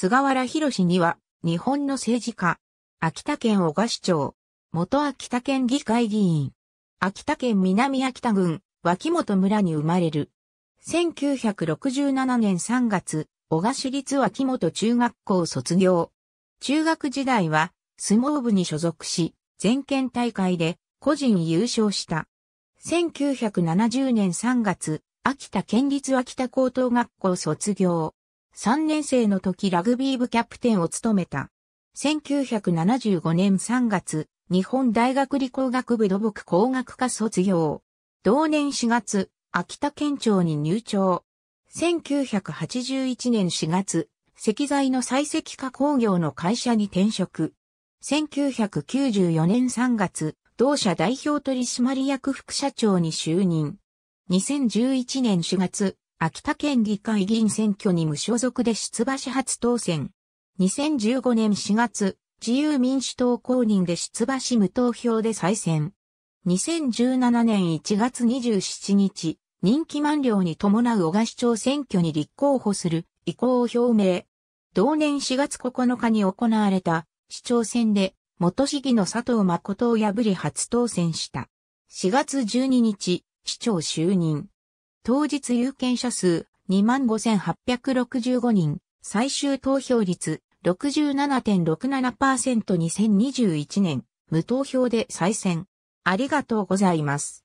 菅原博士には、日本の政治家、秋田県小賀市長、元秋田県議会議員、秋田県南秋田郡、脇本村に生まれる。1967年3月、小賀市立脇本中学校卒業。中学時代は、相撲部に所属し、全県大会で個人優勝した。1970年3月、秋田県立秋田高等学校卒業。3年生の時ラグビー部キャプテンを務めた。1975年3月、日本大学理工学部土木工学科卒業。同年4月、秋田県庁に入庁。1981年4月、石材の採石化工業の会社に転職。1994年3月、同社代表取締役副社長に就任。2011年4月、秋田県議会議員選挙に無所属で出馬し初当選。2015年4月、自由民主党公認で出馬し無投票で再選。2017年1月27日、任期満了に伴う小賀市長選挙に立候補する意向を表明。同年4月9日に行われた市長選で元市議の佐藤誠を破り初当選した。4月12日、市長就任。当日有権者数25,865人、最終投票率 67.67%2021 年、無投票で再選。ありがとうございます。